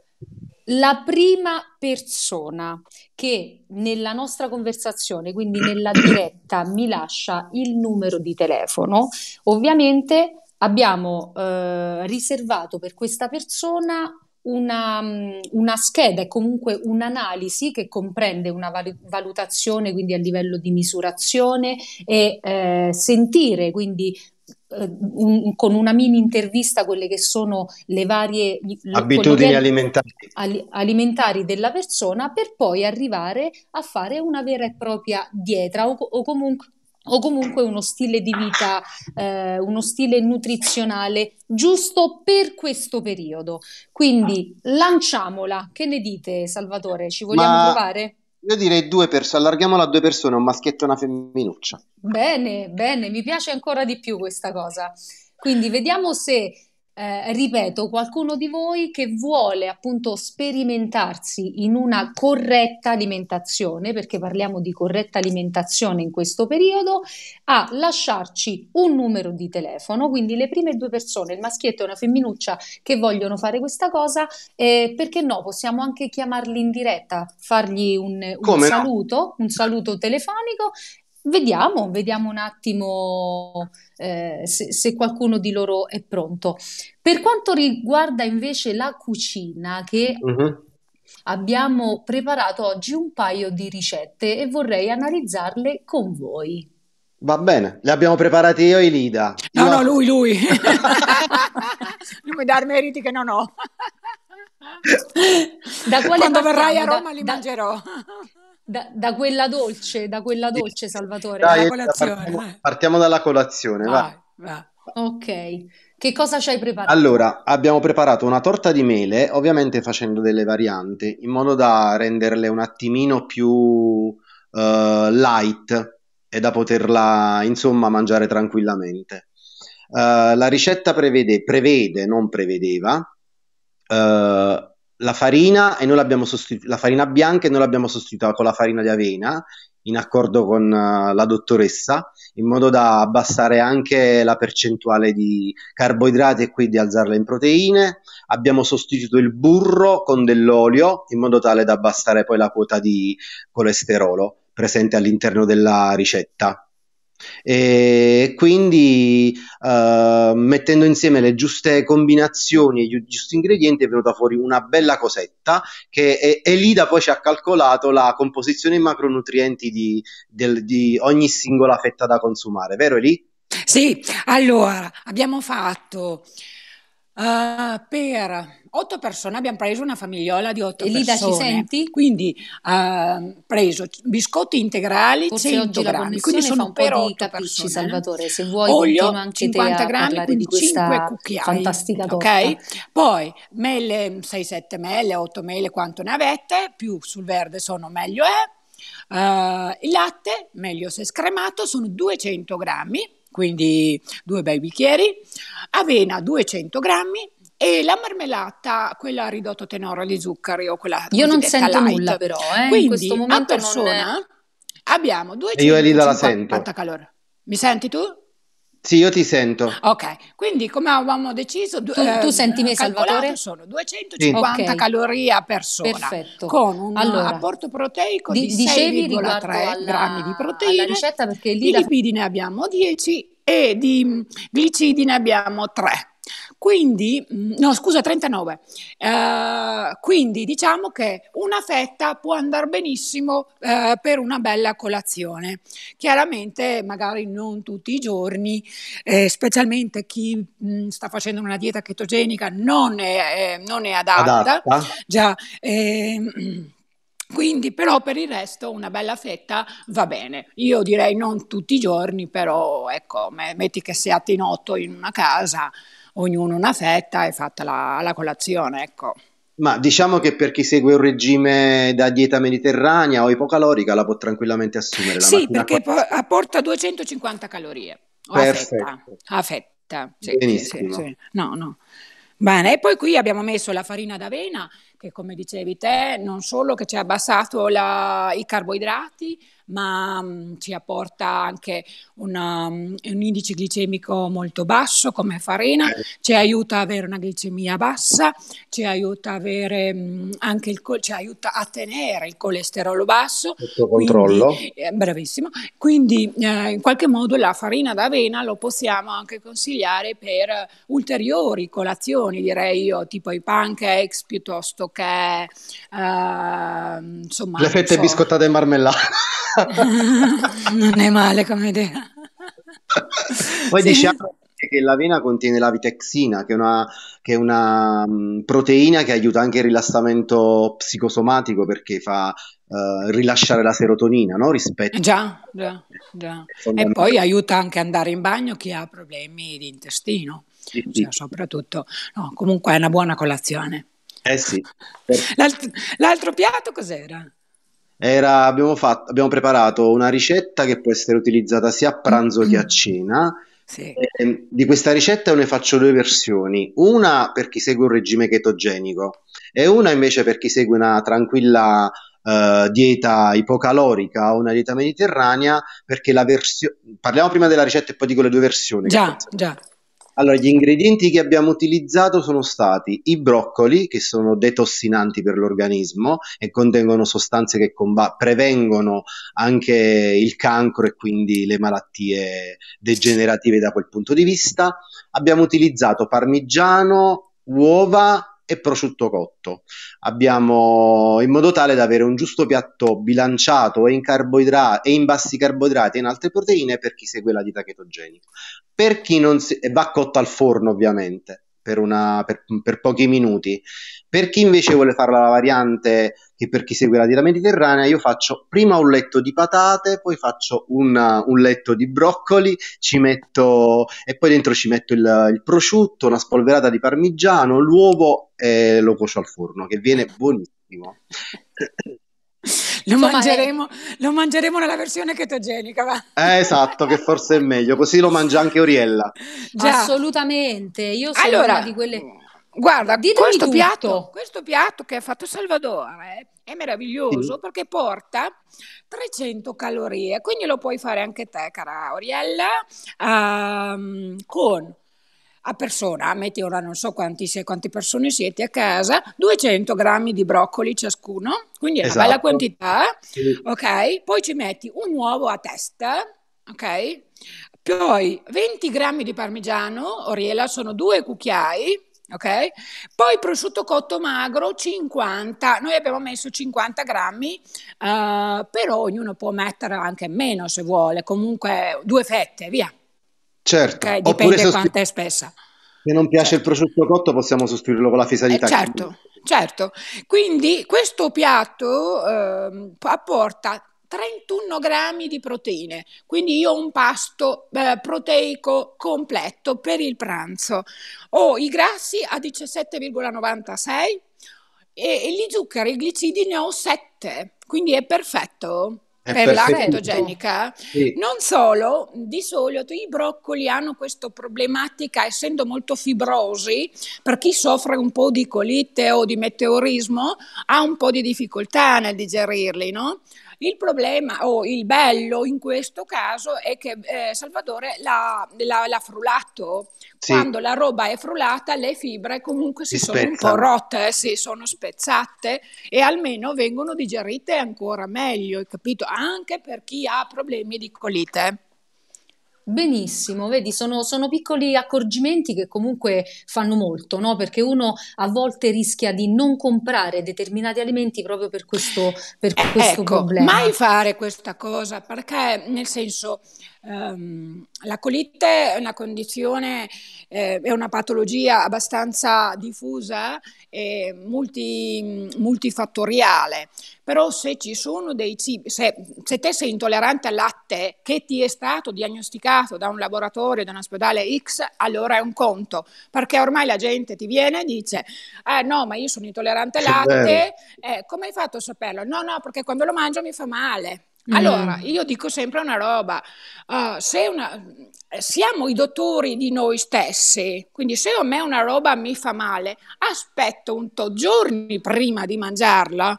la prima persona che nella nostra conversazione, quindi nella diretta, mi lascia il numero di telefono, ovviamente abbiamo eh, riservato per questa persona una, mm, una, scheda e comunque un'analisi che comprende una valutazione, quindi a livello di misurazione e eh, sentire, quindi un, con una mini intervista quelle che sono le varie abitudini alimentari. Al, alimentari. della persona per poi arrivare a fare una vera e propria dieta o, o comunque o comunque uno stile di vita, eh, uno stile nutrizionale giusto per questo periodo. Quindi lanciamola, che ne dite Salvatore? Ci vogliamo Ma... provare? Io direi due persone, allarghiamola a due persone, un maschietto e una femminuccia. Bene, bene, mi piace ancora di più questa cosa. Quindi vediamo se eh, ripeto, qualcuno di voi che vuole appunto sperimentarsi in una corretta alimentazione, perché parliamo di corretta alimentazione in questo periodo, a lasciarci un numero di telefono, quindi le prime due persone, il maschietto e una femminuccia che vogliono fare questa cosa, eh, perché no, possiamo anche chiamarli in diretta, fargli un, un saluto, no? un saluto telefonico Vediamo, vediamo un attimo eh, se, se, qualcuno di loro è pronto. Per quanto riguarda invece la cucina, che uh-huh. abbiamo preparato oggi un paio di ricette e vorrei analizzarle con voi. Va bene, le abbiamo preparate io e Lida. Io no, no, ho... lui, lui. non mi dare meriti che non ho da quale Quando partiamo? verrai a Roma da, li da, mangerò. Da, da, quella dolce, da quella dolce, Salvatore. Dai, partiamo, partiamo, dalla colazione. Vai, vai. Ok. Che cosa ci hai preparato? Allora, abbiamo preparato una torta di mele, ovviamente facendo delle varianti, in modo da renderle un attimino più uh, light e da poterla, insomma, mangiare tranquillamente. Uh, la ricetta prevede, prevede, non prevedeva, eh, la farina, sostitu- la farina bianca e noi l'abbiamo sostituita con la farina di avena in accordo con eh, la dottoressa in modo da abbassare anche la percentuale di carboidrati e quindi alzarla in proteine. Abbiamo sostituito il burro con dell'olio in modo tale da abbassare poi la quota di colesterolo presente all'interno della ricetta. E quindi eh, mettendo insieme le giuste combinazioni e i giusti ingredienti è venuta fuori una bella cosetta che è, Elida poi ci ha calcolato la composizione in macronutrienti di, del, di ogni singola fetta da consumare, vero Eli? Sì, allora abbiamo fatto Uh, per otto persone abbiamo preso una famigliola di otto e Lida, persone. Lida, ci senti? Quindi uh, preso biscotti integrali Forse 100 grammi, quindi sono per otto persone. Eh. Salvatore, se vuoi Olio 50 grammi, quindi 5 cucchiai. Fantastica torta. Okay? Poi mele, 6-7 mele, 8 mele, quanto ne avete, più sul verde sono meglio è. Uh, il latte, meglio se scremato, sono 200 grammi quindi due bei bicchieri, avena 200 grammi, e la marmellata, quella a ridotto tenore di zuccheri o quella Io non sento light. nulla però, eh, Quindi, in questo momento a persona è... abbiamo 250 calorie. Mi senti tu? Sì, io ti sento. Ok, quindi come avevamo deciso, tu, eh, tu senti me Salvatore? Sono 250 sì. okay. calorie a persona, Perfetto. con un allora, apporto proteico di, di 6,3 grammi di proteine, alla ricetta perché lì di la... lipidi ne abbiamo 10 e di glicidi ne abbiamo 3. Quindi, mm, no scusa, 39. Uh, eh, quindi diciamo che una fetta può andare benissimo uh, per una bella colazione. Chiaramente magari non tutti i giorni, eh, specialmente chi mh, mm, sta facendo una dieta chetogenica non è, eh, non è adatta. adatta. Già, eh, quindi, però, per il resto, una bella fetta va bene. Io direi non tutti i giorni, però, ecco, metti che siate in otto in una casa, ognuno una fetta e fatta la, la colazione, ecco. Ma diciamo che per chi segue un regime da dieta mediterranea o ipocalorica la può tranquillamente assumere. La sì, perché po- apporta 250 calorie. O Perfetto. a fetta. A fetta. Sì, Benissimo. Sì, sì. No, no. Bene, e poi qui abbiamo messo la farina d'avena, che come dicevi te, non solo che ci ha abbassato la, i carboidrati, ma mh, mm, ci apporta anche una, mm, un indice glicemico molto basso come farina, eh. ci aiuta ad avere una glicemia bassa, ci aiuta, avere, mh, mm, il, ci aiuta a tenere il colesterolo basso. Sotto controllo. Quindi, eh, bravissimo. Quindi eh, in qualche modo la farina d'avena lo possiamo anche consigliare per ulteriori colazioni, direi io, tipo i pancakes piuttosto che eh, insomma... Le fette so, biscottate e marmellata. non è male come idea. Poi sì. diciamo che l'avena contiene la vitexina, che è una, che è una um, proteina che aiuta anche il rilassamento psicosomatico perché fa uh, rilasciare la serotonina no? rispetto già, già, già. e poi aiuta anche ad andare in bagno chi ha problemi di intestino sì, cioè sì. Cioè, soprattutto no, comunque è una buona colazione eh sì. l'altro, l'altro piatto cos'era? Era, abbiamo, fatto, abbiamo preparato una ricetta che può essere utilizzata sia a pranzo mm-hmm. che a mm-hmm. cena. Sì. Eh, di questa ricetta ne faccio due versioni, una per chi segue un regime chetogenico e una invece per chi segue una tranquilla eh, dieta ipocalorica o una dieta mediterranea, perché la versione... Parliamo prima della ricetta e poi dico le due versioni. Già, già. Allora, gli ingredienti che abbiamo utilizzato sono stati i broccoli, che sono detossinanti per l'organismo e contengono sostanze che comb- prevengono anche il cancro e quindi le malattie degenerative da quel punto di vista. Abbiamo utilizzato parmigiano, uova e prosciutto cotto. Abbiamo in modo tale da avere un giusto piatto bilanciato e in, carboidra- e in bassi carboidrati e in alte proteine per chi segue la dieta chetogenica. Per chi non si- e va cotto al forno, ovviamente. Per, una, per, per, pochi minuti. Per chi invece vuole fare la variante che per chi segue la dieta mediterranea io faccio prima un letto di patate, poi faccio una, un letto di broccoli, ci metto e poi dentro ci metto il, il prosciutto, una spolverata di parmigiano, l'uovo e lo cuocio al forno, che viene buonissimo. Lo mangeremo, lo mangeremo, nella versione chetogenica. Va. Eh, esatto, che forse è meglio, così lo mangia anche Oriella. Già. Assolutamente, io sono allora... una di quelle Guarda, Ditemi questo tutto. piatto, questo piatto che ha fatto Salvatore eh, è meraviglioso sì. perché porta 300 calorie, quindi lo puoi fare anche te, cara Oriella, um, ehm, con a persona, metti ora non so quanti, quante persone siete a casa, 200 grammi di broccoli ciascuno, quindi è esatto. una bella esatto. quantità, sì. ok? Poi ci metti un uovo a testa, ok? Poi 20 grammi di parmigiano, Oriella, sono due cucchiai, ok? Poi prosciutto cotto magro 50, noi abbiamo messo 50 grammi, uh, però ognuno può mettere anche meno se vuole, comunque due fette, via. Certo. Okay? Dipende sosti- quanto è spessa. Se non piace certo. il prosciutto cotto possiamo sostituirlo con la fisalità. Eh, certo, certo. Quindi questo piatto uh, apporta 31 grammi di proteine, quindi io ho un pasto eh, proteico completo per il pranzo. Ho i grassi a 17,96 e, e gli zuccheri, i glicidi ne ho 7, quindi è perfetto per la chetogenica. Sì. Non solo, di solito i broccoli hanno questa problematica, essendo molto fibrosi, per chi soffre un po' di colite o di meteorismo, ha un po' di difficoltà nel digerirli, no? Il problema o il bello in questo caso è che eh, Salvatore l'ha, l'ha, l'ha frullato. Sì. Quando la roba è frullata le fibre comunque si, si sono spezzano. un po' rotte, eh, si sono spezzate e almeno vengono digerite ancora meglio, hai capito? Anche per chi ha problemi di colite. Benissimo, vedi, sono, sono, piccoli accorgimenti che comunque fanno molto, no? perché uno a volte rischia di non comprare determinati alimenti proprio per questo, per eh, questo eh, ecco, problema. Mai fare questa cosa, perché nel senso Um, la colite è una condizione, eh, è una patologia abbastanza diffusa eh, e multi, multifattoriale, però se ci sono dei cibi, se, se te sei intollerante al latte che ti è stato diagnosticato da un laboratorio, da un ospedale X, allora è un conto, perché ormai la gente ti viene e dice, ah no, ma io sono intollerante al latte, eh, come hai fatto a saperlo? No, no, perché quando lo mangio mi fa male. Allora, mm. io dico sempre una roba, uh, se una, siamo i dottori di noi stessi, quindi se a me una roba mi fa male, aspetto un tot giorni prima di mangiarla,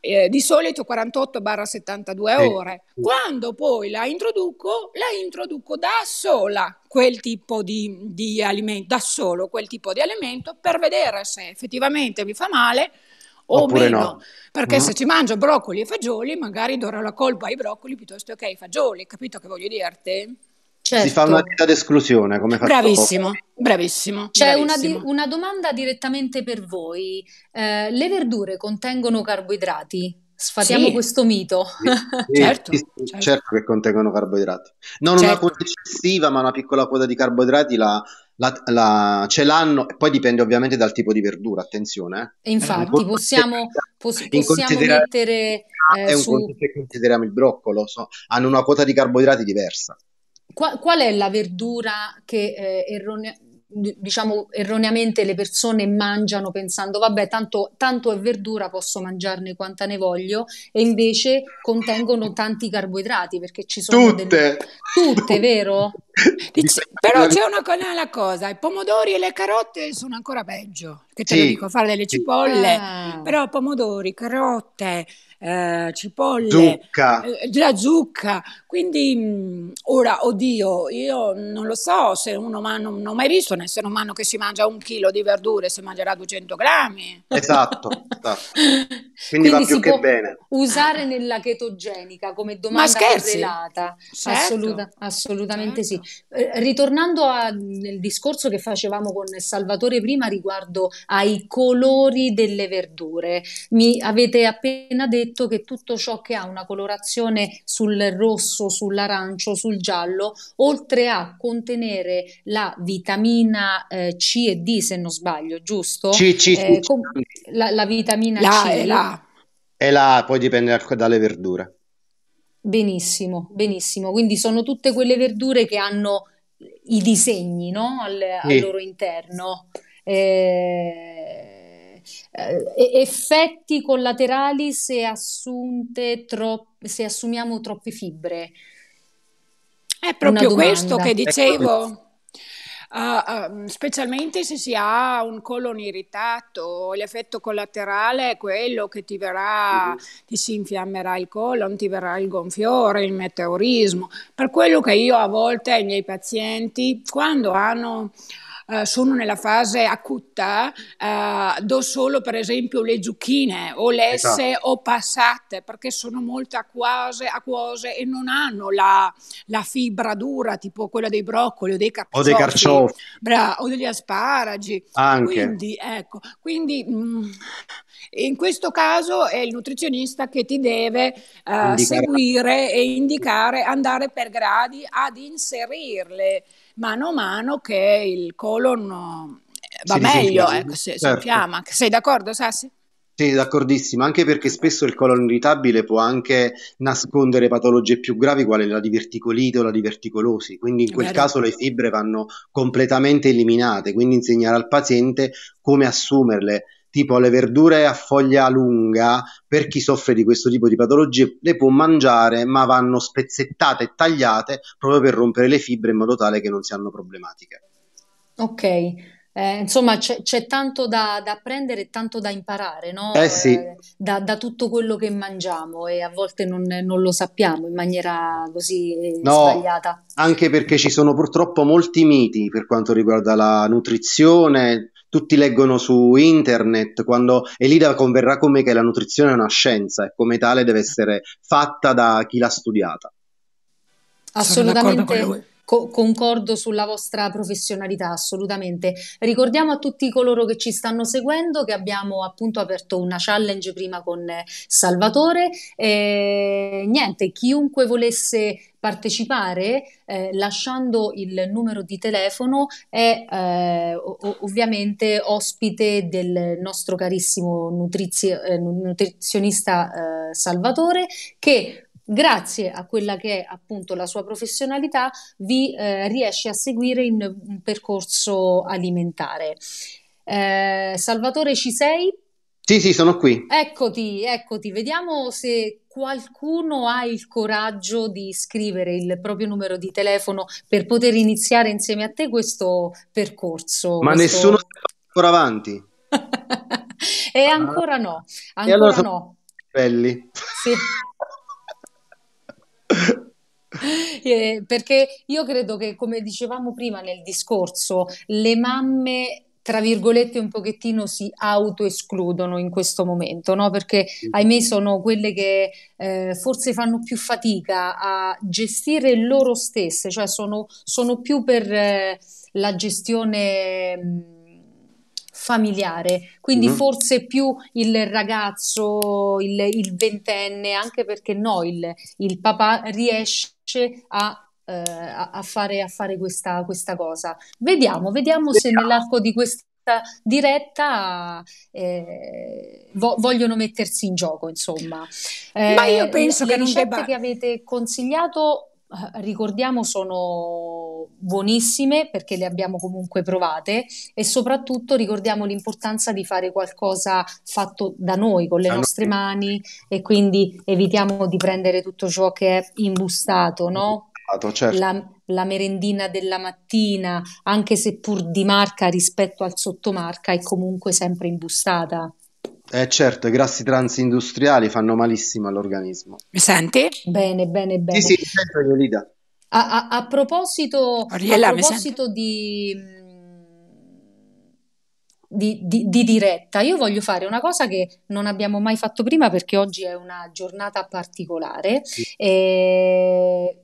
eh, di solito 48-72 ore, eh. quando poi la introduco, la introduco da sola quel tipo di, di alimento, da solo quel tipo di alimento per vedere se effettivamente mi fa male o Oppure meno. No. Perché mm. se ci mangio broccoli e fagioli, magari darò la colpa ai broccoli piuttosto che ai fagioli, capito che voglio dirti? Certo. Si fa una vita d'esclusione, come faccio Bravissimo, bravissimo. C'è bravissimo. Una, di- una, domanda direttamente per voi. Eh, le verdure contengono carboidrati? Sfatiamo sì. questo mito. Sì, sì, certo, certo. certo, che contengono carboidrati. Non certo. una quota eccessiva, ma una piccola quota di carboidrati la, la, la, ce l'hanno, poi dipende ovviamente dal tipo di verdura, attenzione. Eh. Infatti, possiamo, pos- possiamo mettere... Eh, è un su... conto che consideriamo il broccolo, so, hanno una quota di carboidrati diversa. Qual, qual è la verdura che eh, erronea diciamo erroneamente le persone mangiano pensando vabbè tanto, tanto, è verdura posso mangiarne quanta ne voglio e invece contengono tanti carboidrati perché ci sono tutte, delle... tutte vero? Dice, però c'è una cosa i pomodori e le carote sono ancora peggio che te sì. lo dico, fare delle cipolle, ah. però pomodori, carote, eh, cipolle, zucca. Eh, la zucca. Quindi mh, mm, ora, oddio, io non lo so se uno ma, non, non ho mai visto un essere umano che si mangia un chilo di verdure se mangerà 200 grammi. Esatto, esatto. Quindi, Quindi va più che bene. Usare nella chetogenica come domanda correlata. Certo. Assoluta, assolutamente certo. sì. Eh, ritornando al discorso che facevamo con Salvatore prima riguardo ai colori delle verdure. Mi avete appena detto che tutto ciò che ha una colorazione sul rosso, sull'arancio, sul giallo, oltre a contenere la vitamina eh, C e D, se non sbaglio, giusto? C, C, eh, con... la, la, vitamina la, C. È la... E la, poi dipende dalle verdure. Benissimo, benissimo. Quindi sono tutte quelle verdure che hanno i disegni no? al, sì. al loro interno. Eh, eh, effetti collaterali se, assunte tro- se assumiamo troppe fibre. È proprio questo che ecco. dicevo. Uh, uh, specialmente se si ha un colon irritato, l'effetto collaterale è quello che ti verrà, ti si infiammerà il colon, ti verrà il gonfiore, il meteorismo. Per quello che io a volte ai miei pazienti, quando hanno eh, sono nella fase acutta, eh, do solo per esempio le zucchine o lesse esatto. o passate perché sono molto acquose, acquose e non hanno la, la, fibra dura tipo quella dei broccoli o dei carciofi o, dei carciofi. Bra- o degli asparagi. Anche. Quindi, ecco, quindi mh, mm, in questo caso è il nutrizionista che ti deve eh, seguire e indicare, andare per gradi ad inserirle mano a mano che il colon eh, va si meglio, ecco, si, certo. si infiamma. Sei d'accordo, Sassi? Sì, d'accordissimo, anche perché spesso il colon irritabile può anche nascondere patologie più gravi, quale la diverticolite o la diverticolosi, quindi in quel caso le fibre vanno completamente eliminate, quindi insegnare al paziente come assumerle tipo le verdure a foglia lunga, per chi soffre di questo tipo di patologie, le può mangiare, ma vanno spezzettate e tagliate proprio per rompere le fibre in modo tale che non si hanno problematiche. Ok, eh, insomma, c'è, c'è tanto da, da apprendere e tanto da imparare, no? eh sì. eh, da, da, tutto quello che mangiamo e a volte non, non lo sappiamo in maniera così eh, no, sbagliata. Anche perché ci sono purtroppo molti miti per quanto riguarda la nutrizione, tutti leggono su internet, quando Elida converrà con me che la nutrizione è una scienza e come tale deve essere fatta da chi l'ha studiata. Assolutamente co- concordo sulla vostra professionalità, assolutamente. Ricordiamo a tutti coloro che ci stanno seguendo che abbiamo appunto aperto una challenge prima con eh, Salvatore. E, eh, niente, chiunque volesse partecipare eh, lasciando il numero di telefono è eh, ov- ovviamente ospite del nostro carissimo nutrizio- eh, nutrizionista eh, Salvatore che grazie a quella che è appunto la sua professionalità, vi eh, riesce a seguire in un percorso alimentare. Eh, Salvatore, ci sei? Sì, sì, sono qui. Eccoti, eccoti, vediamo se qualcuno ha il coraggio di scrivere il proprio numero di telefono per poter iniziare insieme a te questo percorso. Ma questo... nessuno è ancora avanti. e ancora no, ancora allora no. Belli. Sì. eh, perché io credo che, come dicevamo prima nel discorso, le mamme tra virgolette un pochettino si auto-escludono in questo momento, no? perché ahimè sono quelle che eh, forse fanno più fatica a gestire loro stesse, cioè sono, sono più per eh, la gestione mh, mm, familiare, quindi mm. forse più il ragazzo, il, il, ventenne, anche perché no, il, il papà riesce eh, a a fare, a fare questa, questa, cosa. Vediamo, vediamo se nell'arco di questa diretta eh, vo- vogliono mettersi in gioco, insomma. Eh, Ma io eh, penso le, che le ricette debba... che avete consigliato, eh, ricordiamo, sono buonissime perché le abbiamo comunque provate e soprattutto ricordiamo l'importanza di fare qualcosa fatto da noi con le nostre mani e quindi evitiamo di prendere tutto ciò che è imbustato, no? Certo. La, la, merendina della mattina, anche se pur di marca rispetto al sottomarca, è comunque sempre imbustata. Eh certo, i grassi transindustriali fanno malissimo all'organismo. Mi senti? Bene, bene, bene. Sì, sì, sento Yolida. A, a, a proposito, Ariella, a proposito di, mm, di, di, di, diretta, io voglio fare una cosa che non abbiamo mai fatto prima perché oggi è una giornata particolare. Sì. E eh,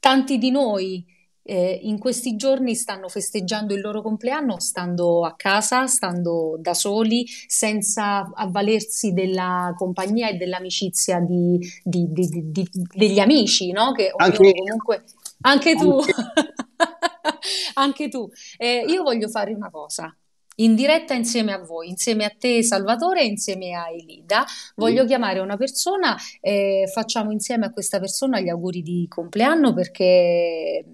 tanti di noi eh, in questi giorni stanno festeggiando il loro compleanno stando a casa, stando da soli, senza avvalersi della compagnia e dell'amicizia di, di, di, degli amici, no? Che anche, comunque... anche tu, anche tu. Eh, io voglio fare una cosa. In diretta insieme a voi, insieme a te Salvatore e insieme a Elida, voglio mm. chiamare una persona e eh, facciamo insieme a questa persona gli auguri di compleanno perché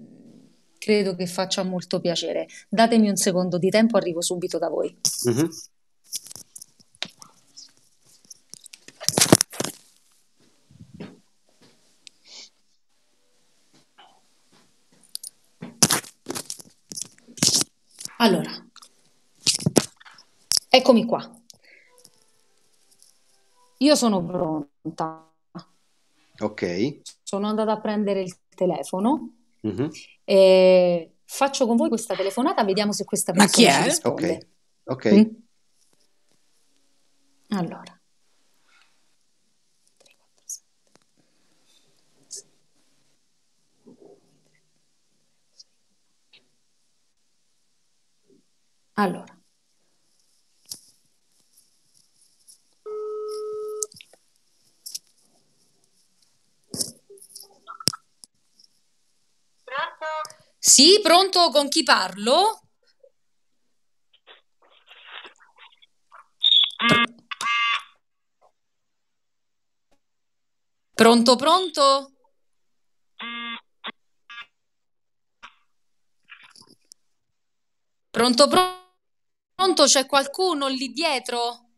credo che faccia molto piacere. Datemi un secondo di tempo, arrivo subito da voi. Mm-hmm. Allora, eccomi qua. Io sono pronta. Ok. Sono andata a prendere il telefono mm-hmm e eh, faccio con voi questa telefonata, vediamo se questa persona Ma chi è? risponde. Ok. okay. Mm? Allora. Allora. Sì, pronto? Con chi parlo? Pronto, pronto? Pronto, pronto? C'è qualcuno lì dietro?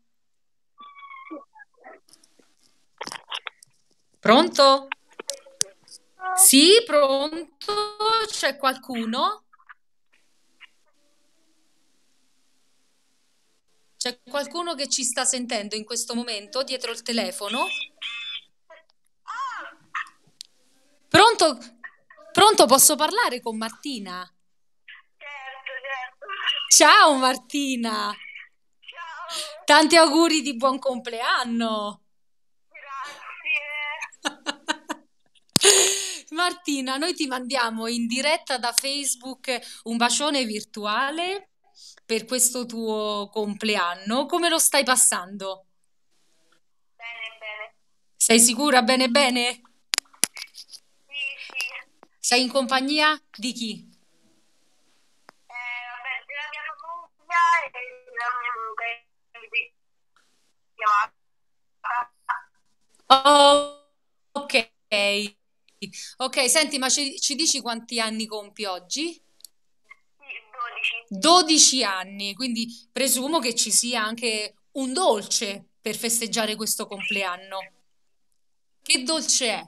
Pronto? Sì, pronto? C'è qualcuno? C'è qualcuno che ci sta sentendo in questo momento dietro il telefono? Pronto? Pronto, posso parlare con Martina? Certo, certo. Ciao Martina. Ciao. Tanti auguri di buon compleanno. Grazie. Martina, noi ti mandiamo in diretta da Facebook un bacione virtuale per questo tuo compleanno. Come lo stai passando? Bene, bene. Sei sicura? Bene, bene? Sì, sì. Sei in compagnia di chi? Eh, vabbè, mia famiglia e della mia moglie. Oh, Ok, senti, ma ci, ci dici quanti anni compi oggi? 12 anni, quindi presumo che ci sia anche un dolce per festeggiare questo compleanno. Che dolce è?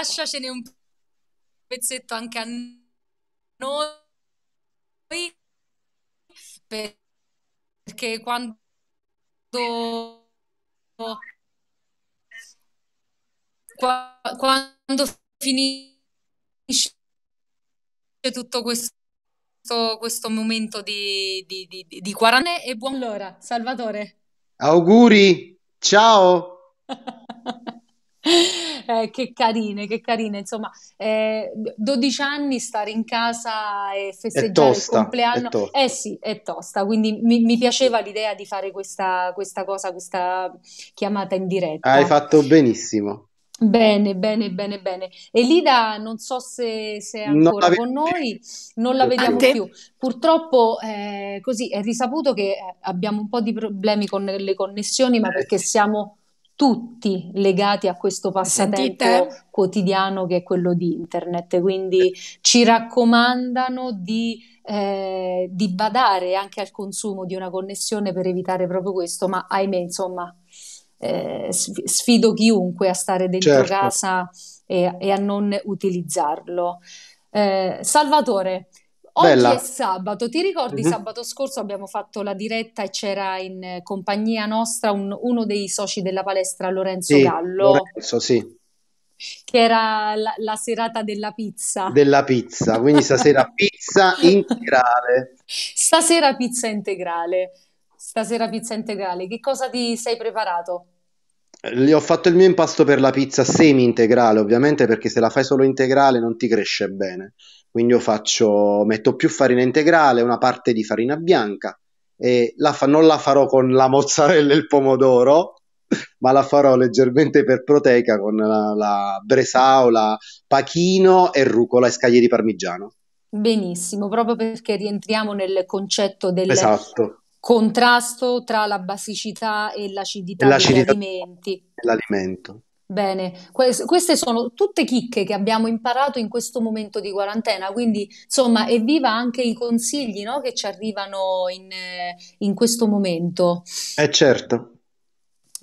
lasciacene un pezzetto anche a noi, perché quando quando finisce tutto questo, questo momento di, di, di, di quarantena e buon allora Salvatore auguri ciao eh, che carine, che carine. Insomma, eh, 12 anni stare in casa e festeggiare tosta, il compleanno. Eh sì, è tosta. Quindi mi, mi piaceva l'idea di fare questa, questa cosa, questa chiamata in diretta. Hai fatto benissimo. Bene, bene, bene, bene. Elida, non so se, se è ancora ve- con noi, non la vediamo Ante. più. Purtroppo eh, così è risaputo che eh, abbiamo un po' di problemi con le connessioni, ma eh perché siamo tutti legati a questo passatempo Sentite? quotidiano che è quello di internet. Quindi ci raccomandano di, eh, di, badare anche al consumo di una connessione per evitare proprio questo, ma ahimè, insomma, eh, sfido chiunque a stare dentro certo. casa e, e, a non utilizzarlo. Eh, Salvatore, Oggi è sabato, ti ricordi mm-hmm. sabato scorso abbiamo fatto la diretta e c'era in eh, compagnia nostra un, uno dei soci della palestra Lorenzo sì, Gallo. Lorenzo, sì. Che era la, la, serata della pizza. Della pizza, quindi stasera pizza integrale. Stasera pizza integrale. Stasera pizza integrale. Che cosa ti sei preparato? Gli ho fatto il mio impasto per la pizza semi integrale, ovviamente, perché se la fai solo integrale non ti cresce bene. Quindi io faccio, metto più farina integrale, una parte di farina bianca, e la fa, non la farò con la mozzarella e il pomodoro, ma la farò leggermente per proteica con la, la bresaola, pachino e rucola e scaglie di parmigiano. Benissimo, proprio perché rientriamo nel concetto del esatto. contrasto tra la basicità e l'acidità, e l'acidità degli alimenti. Dell'alimento. Bene, queste sono tutte chicche che abbiamo imparato in questo momento di quarantena, quindi insomma evviva anche i consigli no, che ci arrivano in, eh, in questo momento. Eh certo,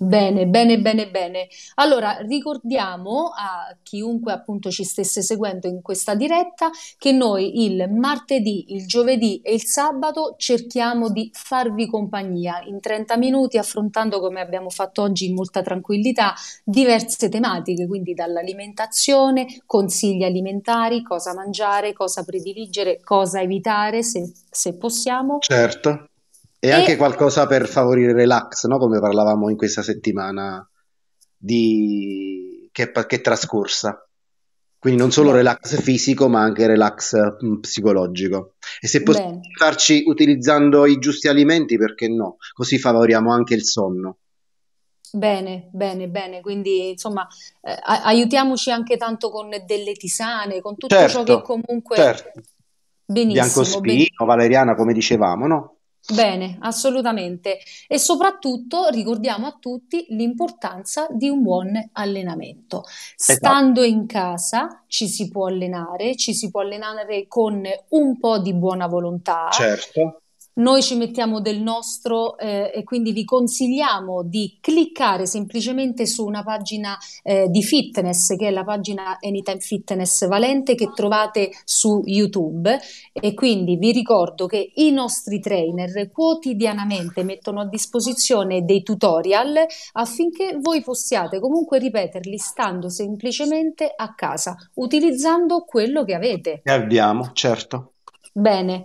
Bene, bene, bene, bene. Allora, ricordiamo a chiunque appunto ci stesse seguendo in questa diretta che noi il martedì, il giovedì e il sabato cerchiamo di farvi compagnia in 30 minuti affrontando come abbiamo fatto oggi in molta tranquillità diverse tematiche, quindi dall'alimentazione, consigli alimentari, cosa mangiare, cosa prediligere, cosa evitare se, se possiamo. Certo e, anche qualcosa per favorire il relax, no? come parlavamo in questa settimana di... che, che è trascorsa. Quindi non solo relax fisico, ma anche relax mh, psicologico. E se possiamo farci utilizzando i giusti alimenti, perché no? Così favoriamo anche il sonno. Bene, bene, bene. Quindi insomma, eh, aiutiamoci anche tanto con delle tisane, con tutto certo, ciò che comunque. Certo. Benissimo. Biancospino, ben... valeriana, come dicevamo, no? Bene, assolutamente. E soprattutto ricordiamo a tutti l'importanza di un buon allenamento. Esatto. Stando in casa ci si può allenare, ci si può allenare con un po' di buona volontà. Certo. Noi ci mettiamo del nostro eh, e quindi vi consigliamo di cliccare semplicemente su una pagina eh, di fitness che è la pagina Anytime Fitness Valente che trovate su YouTube e quindi vi ricordo che i nostri trainer quotidianamente mettono a disposizione dei tutorial affinché voi possiate comunque ripeterli stando semplicemente a casa utilizzando quello che avete. Che abbiamo, certo. Bene,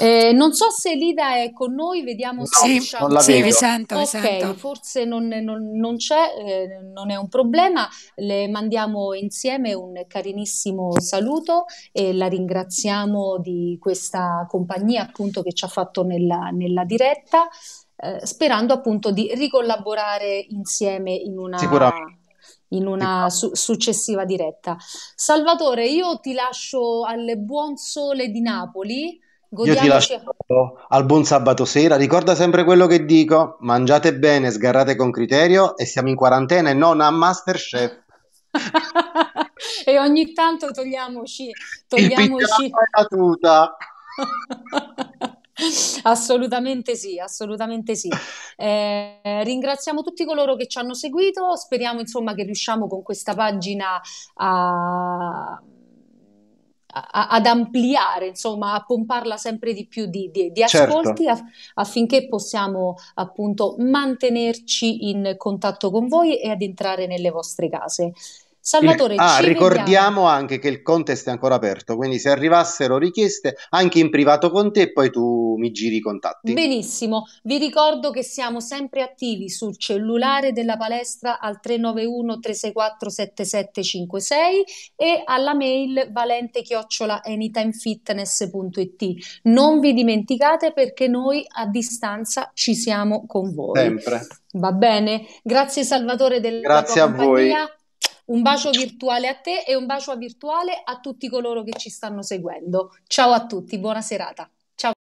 eh, non so se Lida è con noi, vediamo se sì, non la sì, vedo. vi sento. Ok, sento. forse non, non, non c'è, eh, non è un problema, le mandiamo insieme un carinissimo saluto e la ringraziamo di questa compagnia appunto che ci ha fatto nella, nella diretta, eh, sperando appunto di ricollaborare insieme in una... Sicuramente in una ecco. su- successiva diretta. Salvatore, io ti lascio al buon sole di Napoli. Godiamoci. Io ti lascio al buon sabato sera. Ricorda sempre quello che dico: mangiate bene, sgarrate con criterio e siamo in quarantena e non a Masterchef. e ogni tanto togliamoci, togliamoci. Il la tuta. assolutamente sì, assolutamente sì. Eh, ringraziamo tutti coloro che ci hanno seguito, speriamo insomma che riusciamo con questa pagina a ad ampliare, insomma, a pomparla sempre di più di, di, di certo. ascolti certo. affinché possiamo appunto mantenerci in contatto con voi e ad entrare nelle vostre case. Salvatore, il, ah, ricordiamo vediamo. anche che il contest è ancora aperto, quindi se arrivassero richieste anche in privato con te, poi tu mi giri i contatti. Benissimo, vi ricordo che siamo sempre attivi sul cellulare della palestra al 391 364 7756 e alla mail valente-anytimefitness.it. Non vi dimenticate perché noi a distanza ci siamo con voi. Sempre. Va bene? Grazie Salvatore della Grazie a voi. Un bacio virtuale a te e un bacio virtuale a tutti coloro che ci stanno seguendo. Ciao a tutti, buona serata.